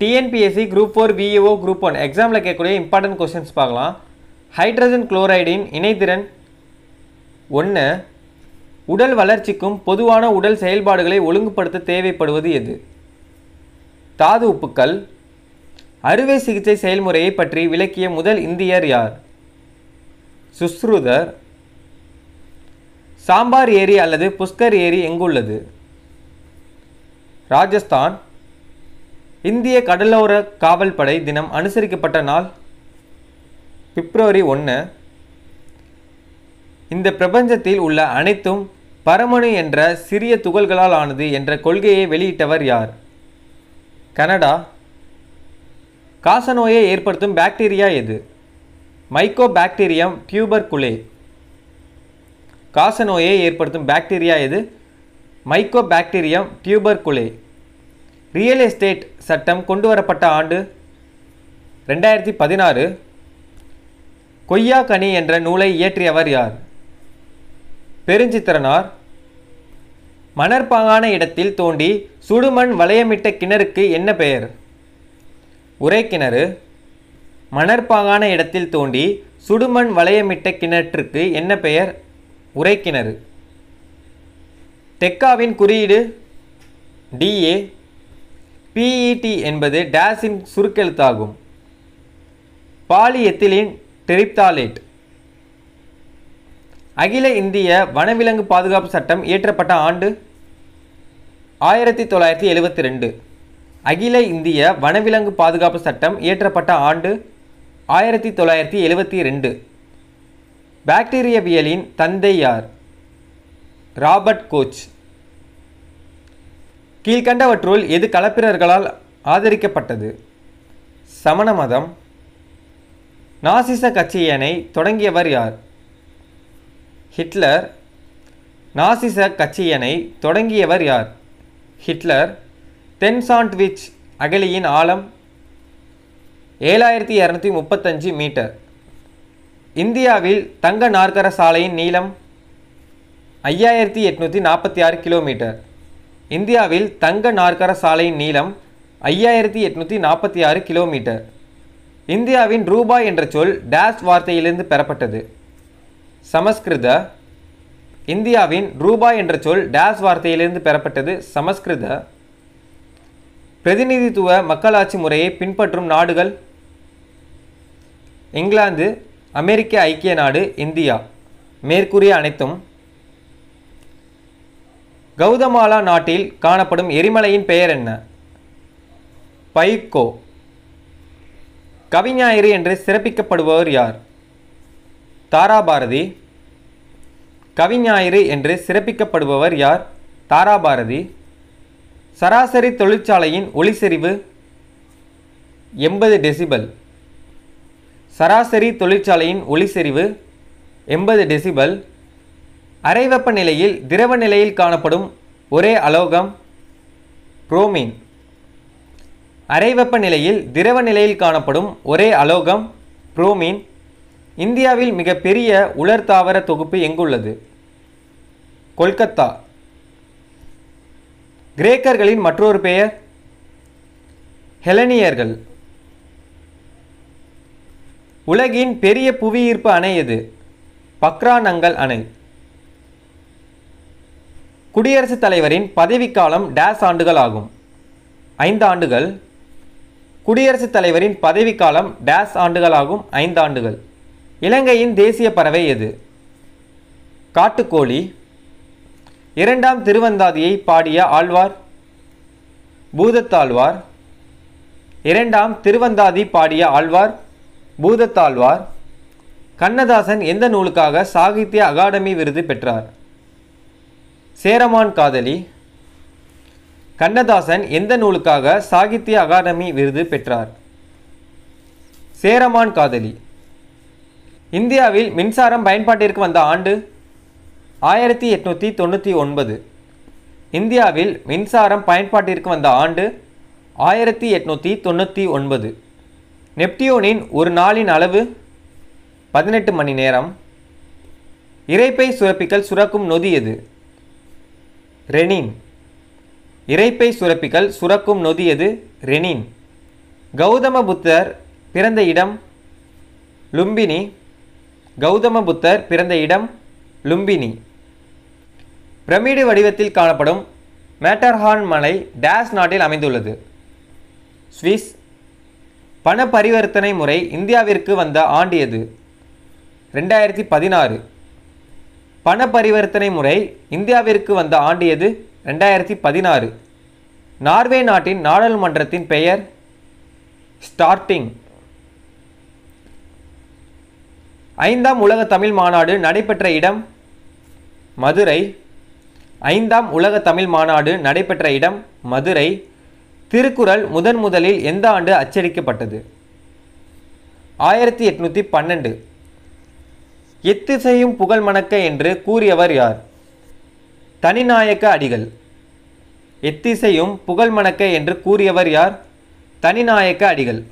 TNPSC group four VEO group one எக்ஸாமில் கேட்கக்கூடிய important questions பார்க்கலாம் ஹைட்ரஜன் குளோரைடின் இணைத்திறன் ஒன்று உடல் வளர்ச்சிக்கும் பொதுவான உடல் செயல்பாடுகளை ஒழுங்குபடுத்த தேவைப்படுவது எது தாது உப்புக்கள் அறுவை சிகிச்சை செயல்முறையை பற்றி விளக்கிய முதல் இந்தியர் யார் சுஸ்ருதர் சாம்பார் ஏரி அல்லது புஷ்கர் ஏரி எங்குள்ளது ராஜஸ்தான் இந்திய கடலோர காவல்படை தினம் அனுசரிக்கப்பட்ட நாள் பிப்ரவரி ஒன்று இந்த பிரபஞ்சத்தில் உள்ள அனைத்தும் பரமணு என்ற சிறிய துகள்களால் ஆனது என்ற கொள்கையை வெளியிட்டவர் யார் கனடா காசநோயை ஏற்படுத்தும் பாக்டீரியா எது மைக்கோ பாக்டீரியம் டியூபர் குலே காசநோயை ஏற்படுத்தும் பாக்டீரியா எது mycobacterium tuberculae real estate சட்டம் கொண்டு வரப்பட்ட ஆண்டு ரெண்டாயிரத்தி பதினாறு கொய்யா கனி என்ற நூலை இயற்றியவர் யார் பெருஞ்சித்திரனார் மணற்பாங்கான இடத்தில் தோண்டி சுடுமண் வளையமிட்ட கிணறுக்கு என்ன பெயர் உரை கிணறு மணற்பாங்கான இடத்தில் தோண்டி சுடுமண் வளையமிட்ட கிணற்றுக்கு என்ன பெயர் உரை கிணறு டெக்காவின் குறியீடு டிஏ பிஇடி e என்பது டேஸின் சுருக்கெழுத்தாகும் எத்திலின் டெரிப்தாலேட் அகில இந்திய வனவிலங்கு பாதுகாப்பு சட்டம் இயற்றப்பட்ட ஆண்டு ஆயிரத்தி தொள்ளாயிரத்தி எழுபத்தி ரெண்டு அகில இந்திய வனவிலங்கு பாதுகாப்பு சட்டம் இயற்றப்பட்ட ஆண்டு ஆயிரத்தி தொள்ளாயிரத்தி எழுபத்தி ரெண்டு பாக்டீரியவியலின் தந்தை யார் ராபர்ட் கோச் கீழ்கண்டவற்றுள் எது கலப்பிரர்களால் ஆதரிக்கப்பட்டது சமண மதம் நாசிச கட்சியனை தொடங்கியவர் யார் ஹிட்லர் நாசிச கட்சியனை தொடங்கியவர் யார் ஹிட்லர் தென் சாண்ட்விச் அகலியின் ஆழம் ஏழாயிரத்தி இரநூத்தி முப்பத்தஞ்சு மீட்டர் இந்தியாவில் தங்க நாற்கர சாலையின் நீளம் ஐயாயிரத்தி எட்நூற்றி நாற்பத்தி ஆறு கிலோமீட்டர் இந்தியாவில் தங்க நாற்கர சாலையின் நீளம் ஐயாயிரத்தி எட்நூற்றி நாற்பத்தி ஆறு கிலோமீட்டர் இந்தியாவின் ரூபாய் என்ற சொல் டேஷ் வார்த்தையிலிருந்து பெறப்பட்டது சமஸ்கிருத இந்தியாவின் ரூபாய் என்ற சொல் டேஷ் வார்த்தையிலிருந்து பெறப்பட்டது சமஸ்கிருத பிரதிநிதித்துவ மக்களாட்சி முறையை பின்பற்றும் நாடுகள் இங்கிலாந்து அமெரிக்க ஐக்கிய நாடு இந்தியா மேற்கூறிய அனைத்தும் கௌதமாலா நாட்டில் காணப்படும் எரிமலையின் பெயர் என்ன பைக்கோ கவிஞாயிறு என்று சிறப்பிக்கப்படுபவர் யார் தாராபாரதி கவிஞாயிறு என்று சிறப்பிக்கப்படுபவர் யார் தாராபாரதி சராசரி தொழிற்சாலையின் ஒளிசெறிவு எண்பது டெசிபல் சராசரி தொழிற்சாலையின் ஒளிசெறிவு எண்பது டெசிபல் அரைவெப்ப நிலையில் திரவ நிலையில் காணப்படும் ஒரே அலோகம் புரோமின் அரைவெப்ப நிலையில் திரவ நிலையில் காணப்படும் ஒரே அலோகம் புரோமின் இந்தியாவில் மிகப்பெரிய உலர் தாவர தொகுப்பு எங்குள்ளது கொல்கத்தா கிரேக்கர்களின் மற்றொரு பெயர் ஹெலனியர்கள் உலகின் பெரிய புவியீர்ப்பு அணை எது பக்ரானங்கள் அணை குடியரசுத் தலைவரின் பதவிக்காலம் டேஸ் ஆண்டுகள் ஆகும் ஐந்து ஆண்டுகள் குடியரசுத் தலைவரின் பதவிக்காலம் டேஸ் ஆண்டுகள் ஆகும் ஐந்து ஆண்டுகள் இலங்கையின் தேசிய பறவை எது காட்டுக்கோழி இரண்டாம் திருவந்தாதியை பாடிய ஆழ்வார் பூதத்தாழ்வார் இரண்டாம் திருவந்தாதி பாடிய ஆழ்வார் பூதத்தாழ்வார் கண்ணதாசன் எந்த நூலுக்காக சாகித்ய அகாடமி விருது பெற்றார் சேரமான் காதலி கண்ணதாசன் எந்த நூலுக்காக சாகித்ய அகாடமி விருது பெற்றார் சேரமான் காதலி இந்தியாவில் மின்சாரம் பயன்பாட்டிற்கு வந்த ஆண்டு ஆயிரத்தி எட்நூற்றி தொண்ணூற்றி ஒன்பது இந்தியாவில் மின்சாரம் பயன்பாட்டிற்கு வந்த ஆண்டு ஆயிரத்தி எட்நூற்றி தொண்ணூற்றி ஒன்பது நெப்டியோனின் ஒரு நாளின் அளவு பதினெட்டு மணி நேரம் இறைப்பை சுரப்பிகள் சுரக்கும் நொதி எது ரெனின் இறைப்பை சுரப்பிகள் சுரக்கும் நொதி எது ரெனின் கௌதம புத்தர் பிறந்த இடம் லும்பினி கௌதம புத்தர் பிறந்த இடம் லும்பினி பிரமிடு வடிவத்தில் காணப்படும் மேட்டர்ஹான் மலை டேஸ் நாட்டில் அமைந்துள்ளது சுவிஸ் பண பரிவர்த்தனை முறை இந்தியாவிற்கு வந்த ஆண்டியது ரெண்டாயிரத்தி பதினாறு பண பரிவர்த்தனை முறை இந்தியாவிற்கு வந்த ஆண்டு எது ரெண்டாயிரத்தி பதினாறு நார்வே நாட்டின் நாடாளுமன்றத்தின் பெயர் ஸ்டார்டிங் ஐந்தாம் உலக தமிழ் மாநாடு நடைபெற்ற இடம் மதுரை ஐந்தாம் உலக தமிழ் மாநாடு நடைபெற்ற இடம் மதுரை திருக்குறள் முதன் முதலில் எந்த ஆண்டு அச்சடிக்கப்பட்டது ஆயிரத்தி எட்நூற்றி பன்னெண்டு எத்திசையும் புகழ் மணக்க என்று கூறியவர் யார் தனிநாயக்க அடிகள் எத்திசையும் புகழ் மணக்க என்று கூறியவர் யார் தனிநாயக்க அடிகள்